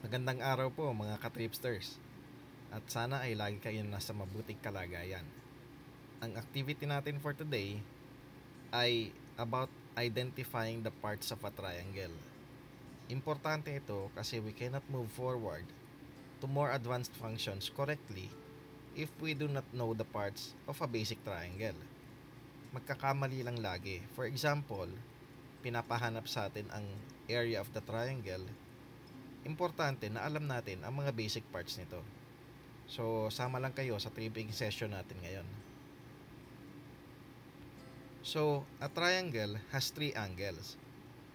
Magandang araw po mga katripsters at sana ay lagi kayo nasa mabuting kalagayan. Ang activity natin for today ay about identifying the parts of a triangle. Importante ito kasi we cannot move forward to more advanced functions correctly if we do not know the parts of a basic triangle. Magkakamali lang lagi. For example, pinapahanap sa atin ang area of the triangle importante na alam natin ang mga basic parts nito. So, sama lang kayo sa tripping session natin ngayon. So, a triangle has three angles.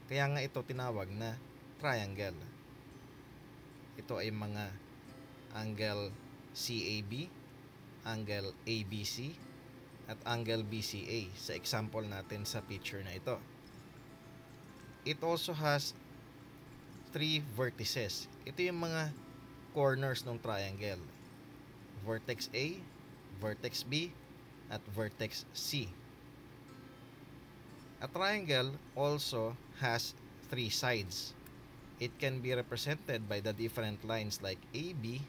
Kaya nga ito tinawag na triangle. Ito ay mga angle CAB, angle ABC, at angle BCA sa example natin sa picture na ito. It also has three vertices. Ito yung mga corners ng triangle. Vertex A, vertex B, at vertex C. A triangle also has three sides. It can be represented by the different lines like AB,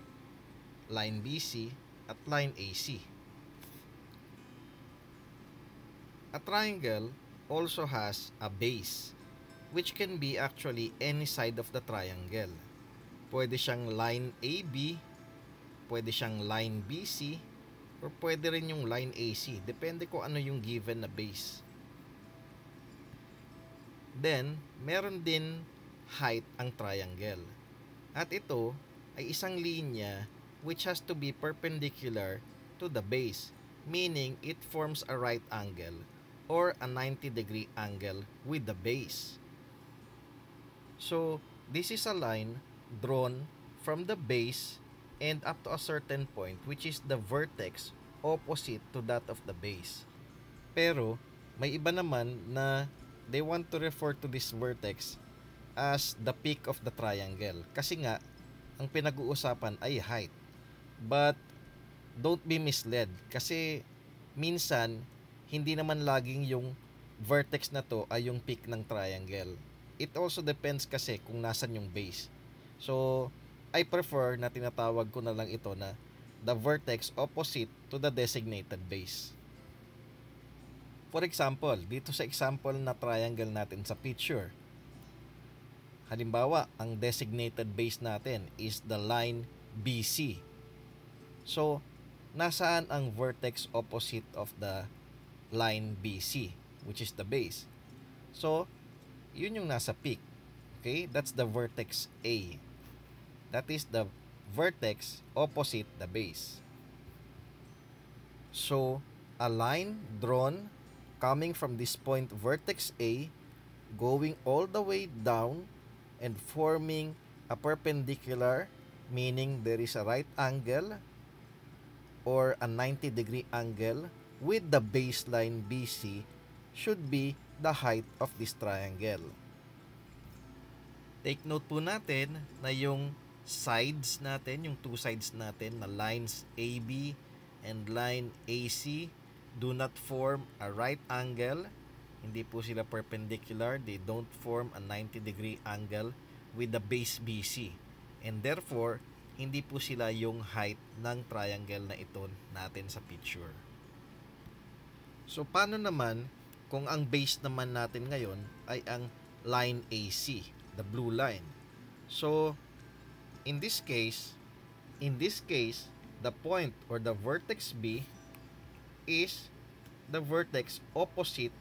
line BC, at line AC. A triangle also has a base which can be actually any side of the triangle. Pwede siyang line AB, pwede siyang line BC, or pwede rin yung line AC. Depende ko ano yung given na base. Then, meron din height ang triangle. At ito ay isang linya which has to be perpendicular to the base, meaning it forms a right angle or a 90 degree angle with the base. So, this is a line drawn from the base and up to a certain point which is the vertex opposite to that of the base. Pero, may iba naman na they want to refer to this vertex as the peak of the triangle. Kasi nga, ang pinag-uusapan ay height. But, don't be misled. Kasi, minsan, hindi naman laging yung vertex na to ay yung peak ng triangle it also depends kasi kung nasan yung base. So, I prefer na tinatawag ko na lang ito na the vertex opposite to the designated base. For example, dito sa example na triangle natin sa picture, halimbawa, ang designated base natin is the line BC. So, nasaan ang vertex opposite of the line BC, which is the base? So, yun yung nasa peak. Okay? That's the vertex A. That is the vertex opposite the base. So, a line drawn coming from this point vertex A going all the way down and forming a perpendicular meaning there is a right angle or a 90 degree angle with the baseline BC should be the height of this triangle. Take note po natin na yung sides natin, yung two sides natin na lines AB and line AC do not form a right angle. Hindi po sila perpendicular. They don't form a 90 degree angle with the base BC. And therefore, hindi po sila yung height ng triangle na ito natin sa picture. So, paano naman kung ang base naman natin ngayon ay ang line AC, the blue line. So, in this case, in this case, the point or the vertex B is the vertex opposite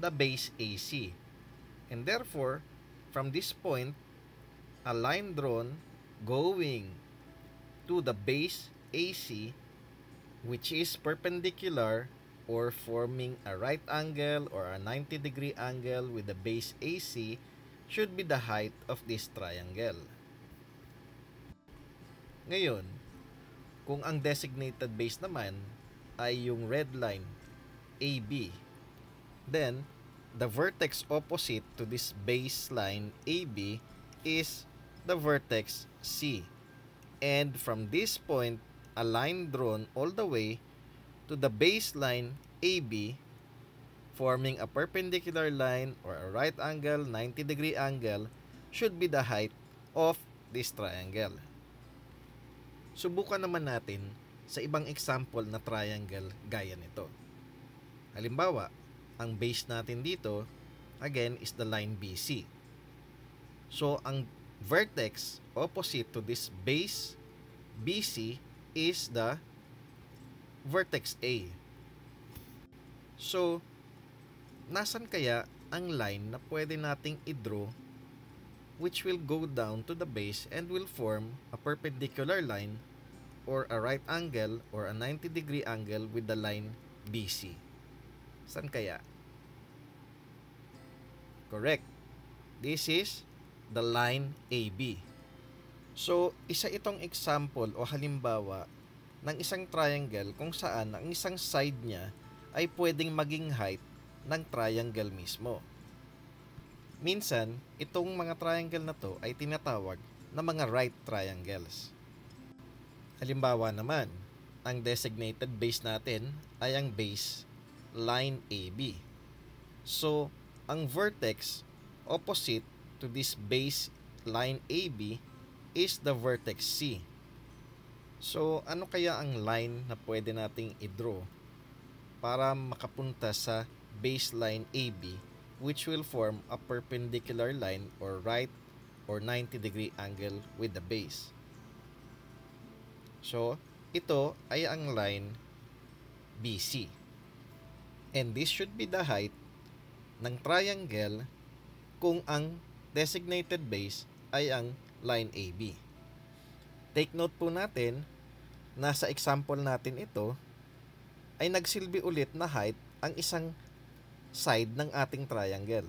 the base AC. And therefore, from this point, a line drawn going to the base AC which is perpendicular or forming a right angle or a 90 degree angle with the base AC should be the height of this triangle. Ngayon, kung ang designated base naman ay yung red line AB, then the vertex opposite to this baseline AB is the vertex C. And from this point, a line drawn all the way to the baseline AB forming a perpendicular line or a right angle 90 degree angle should be the height of this triangle. Subukan naman natin sa ibang example na triangle gaya nito. Halimbawa, ang base natin dito again is the line BC. So ang vertex opposite to this base BC is the vertex A. So, nasan kaya ang line na pwede nating i-draw which will go down to the base and will form a perpendicular line or a right angle or a 90 degree angle with the line BC. San kaya? Correct. This is the line AB. So, isa itong example o halimbawa ng isang triangle kung saan ang isang side niya ay pwedeng maging height ng triangle mismo. Minsan, itong mga triangle na to ay tinatawag na mga right triangles. Halimbawa naman, ang designated base natin ay ang base line AB. So, ang vertex opposite to this base line AB is the vertex C So, ano kaya ang line na pwede nating i-draw para makapunta sa baseline AB which will form a perpendicular line or right or 90 degree angle with the base. So, ito ay ang line BC. And this should be the height ng triangle kung ang designated base ay ang line AB. Take note po natin nasa example natin ito, ay nagsilbi ulit na height ang isang side ng ating triangle.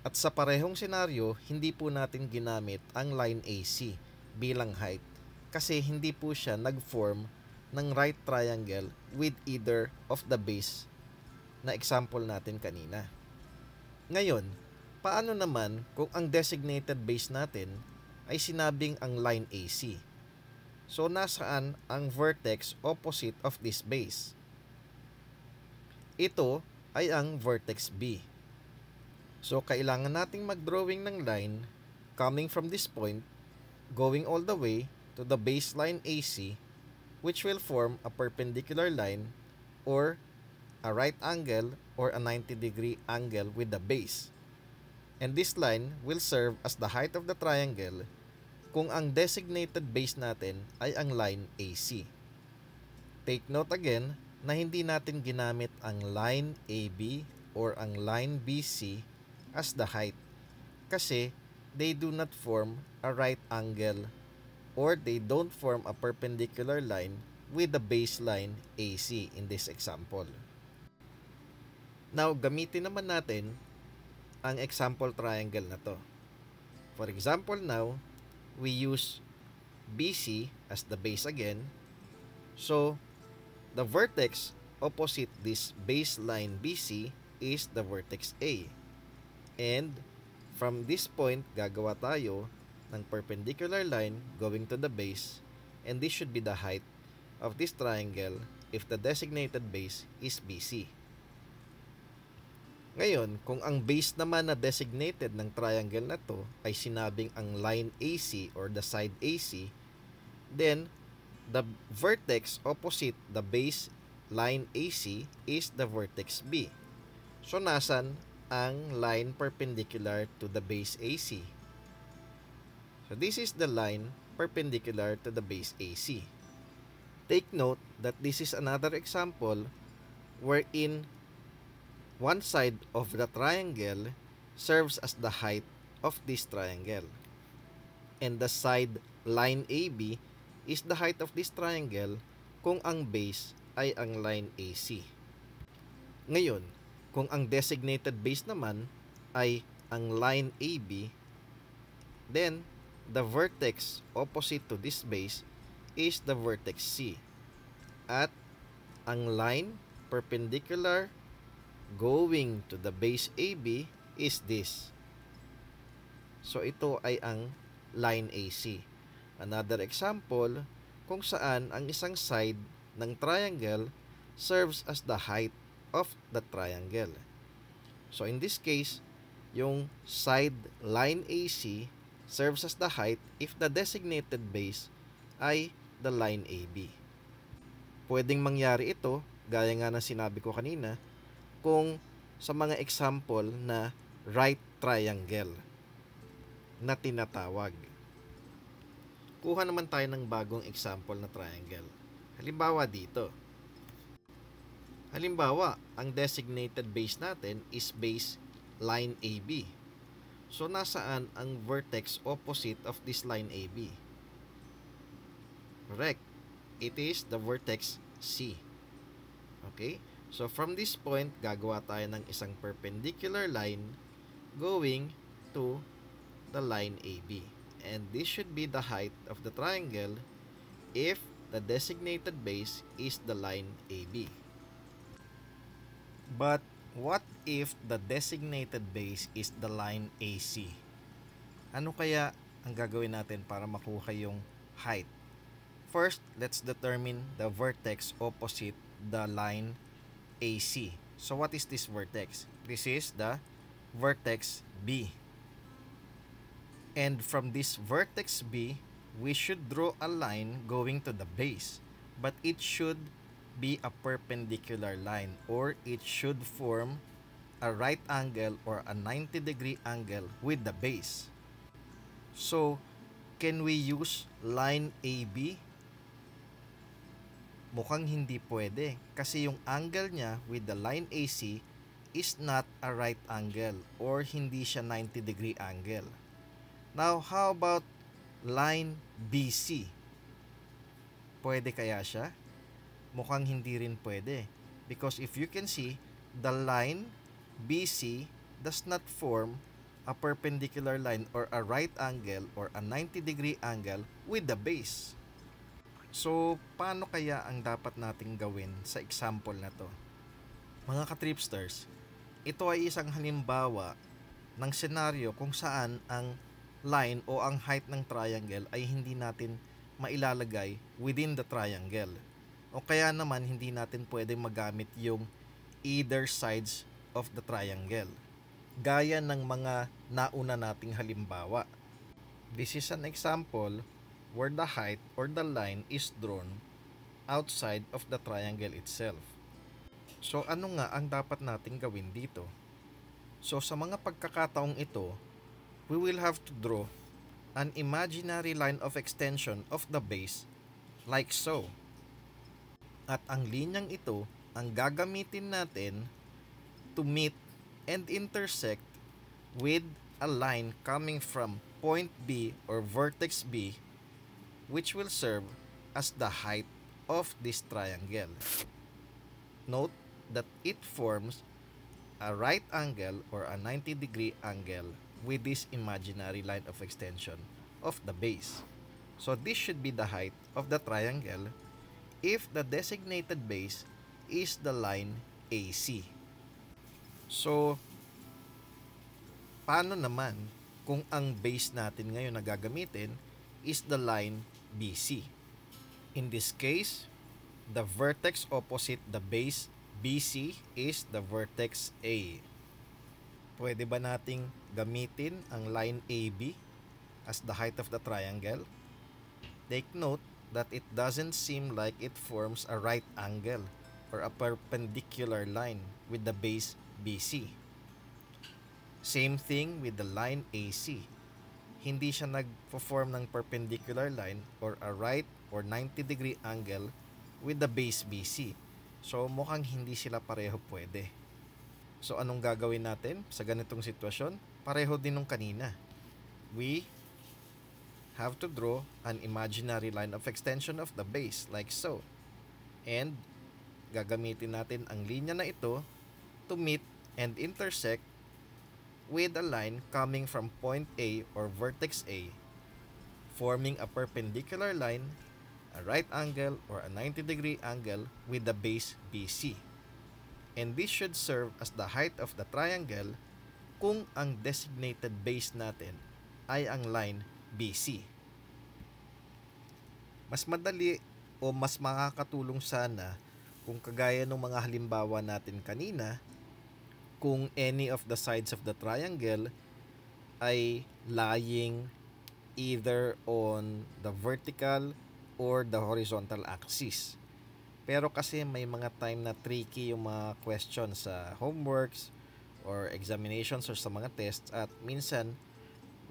At sa parehong senaryo, hindi po natin ginamit ang line AC bilang height kasi hindi po siya nag-form ng right triangle with either of the base na example natin kanina. Ngayon, paano naman kung ang designated base natin ay sinabing ang line AC? So, nasaan ang vertex opposite of this base? Ito ay ang vertex B. So, kailangan nating mag-drawing ng line coming from this point, going all the way to the baseline AC, which will form a perpendicular line or a right angle or a 90 degree angle with the base. And this line will serve as the height of the triangle kung ang designated base natin ay ang line AC. Take note again na hindi natin ginamit ang line AB or ang line BC as the height kasi they do not form a right angle or they don't form a perpendicular line with the baseline AC in this example. Now, gamitin naman natin ang example triangle na to. For example now, we use BC as the base again. So, the vertex opposite this baseline BC is the vertex A. And from this point, gagawa tayo ng perpendicular line going to the base and this should be the height of this triangle if the designated base is BC. Ngayon, kung ang base naman na designated ng triangle na to ay sinabing ang line AC or the side AC, then the vertex opposite the base line AC is the vertex B. So, nasan ang line perpendicular to the base AC? So, this is the line perpendicular to the base AC. Take note that this is another example wherein One side of the triangle serves as the height of this triangle. And the side line AB is the height of this triangle kung ang base ay ang line AC. Ngayon, kung ang designated base naman ay ang line AB, then the vertex opposite to this base is the vertex C. At ang line perpendicular going to the base AB is this. So ito ay ang line AC. Another example kung saan ang isang side ng triangle serves as the height of the triangle. So in this case, yung side line AC serves as the height if the designated base ay the line AB. Pwedeng mangyari ito, gaya nga ng sinabi ko kanina, kung sa mga example na right triangle na tinatawag. Kuha naman tayo ng bagong example na triangle. Halimbawa dito. Halimbawa, ang designated base natin is base line AB. So, nasaan ang vertex opposite of this line AB? Correct. It is the vertex C. Okay? So from this point, gagawa tayo ng isang perpendicular line going to the line AB. And this should be the height of the triangle if the designated base is the line AB. But what if the designated base is the line AC? Ano kaya ang gagawin natin para makuha yung height? First, let's determine the vertex opposite the line AC. So what is this vertex? This is the vertex B. And from this vertex B, we should draw a line going to the base. But it should be a perpendicular line or it should form a right angle or a 90 degree angle with the base. So, can we use line AB mukhang hindi pwede kasi yung angle niya with the line AC is not a right angle or hindi siya 90 degree angle. Now, how about line BC? Pwede kaya siya? Mukhang hindi rin pwede because if you can see, the line BC does not form a perpendicular line or a right angle or a 90 degree angle with the base. So, paano kaya ang dapat nating gawin sa example na to? Mga ka-tripsters, ito ay isang halimbawa ng senaryo kung saan ang line o ang height ng triangle ay hindi natin mailalagay within the triangle. O kaya naman hindi natin pwede magamit yung either sides of the triangle. Gaya ng mga nauna nating halimbawa. This is an example where the height or the line is drawn outside of the triangle itself. So ano nga ang dapat nating gawin dito? So sa mga pagkakataong ito, we will have to draw an imaginary line of extension of the base like so. At ang linyang ito ang gagamitin natin to meet and intersect with a line coming from point B or vertex B which will serve as the height of this triangle. Note that it forms a right angle or a 90 degree angle with this imaginary line of extension of the base. So this should be the height of the triangle if the designated base is the line AC. So, paano naman kung ang base natin ngayon na gagamitin is the line BC. In this case, the vertex opposite the base BC is the vertex A. Pwede ba nating gamitin ang line AB as the height of the triangle? Take note that it doesn't seem like it forms a right angle or a perpendicular line with the base BC. Same thing with the line AC hindi siya nag perform ng perpendicular line or a right or 90 degree angle with the base BC. So mukhang hindi sila pareho pwede. So anong gagawin natin sa ganitong sitwasyon? Pareho din nung kanina. We have to draw an imaginary line of extension of the base like so. And gagamitin natin ang linya na ito to meet and intersect with a line coming from point A or vertex A, forming a perpendicular line, a right angle, or a 90 degree angle with the base BC. And this should serve as the height of the triangle kung ang designated base natin ay ang line BC. Mas madali o mas makakatulong sana kung kagaya ng mga halimbawa natin kanina kung any of the sides of the triangle ay lying either on the vertical or the horizontal axis. Pero kasi may mga time na tricky yung mga questions sa homeworks or examinations or sa mga tests at minsan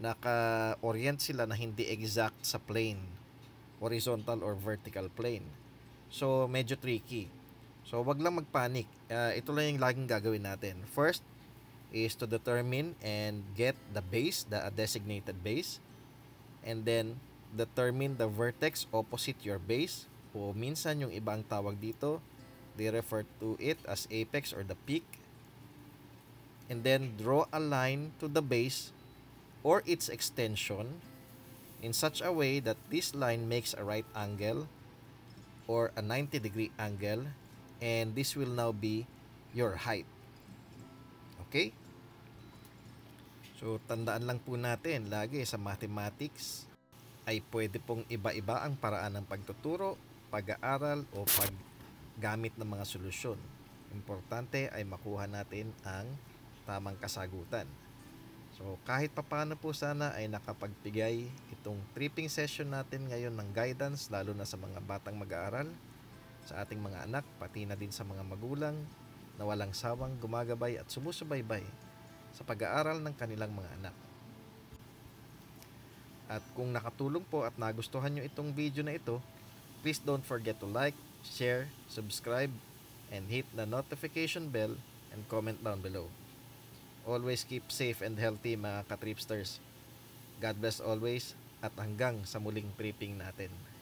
naka-orient sila na hindi exact sa plane, horizontal or vertical plane. So medyo tricky. So, wag lang magpanic. Uh, ito lang yung laging gagawin natin. First is to determine and get the base, the uh, designated base. And then, determine the vertex opposite your base. O minsan yung ibang tawag dito, they refer to it as apex or the peak. And then, draw a line to the base or its extension in such a way that this line makes a right angle or a 90 degree angle and this will now be your height okay so tandaan lang po natin lagi sa mathematics ay pwede pong iba-iba ang paraan ng pagtuturo, pag-aaral o paggamit ng mga solusyon. Importante ay makuha natin ang tamang kasagutan. So kahit papano po sana ay nakapagpigay itong tripping session natin ngayon ng guidance lalo na sa mga batang mag-aaral sa ating mga anak pati na din sa mga magulang na walang sawang gumagabay at sumusubaybay sa pag-aaral ng kanilang mga anak. At kung nakatulong po at nagustuhan nyo itong video na ito, please don't forget to like, share, subscribe, and hit the notification bell and comment down below. Always keep safe and healthy mga katripsters. God bless always at hanggang sa muling tripping natin.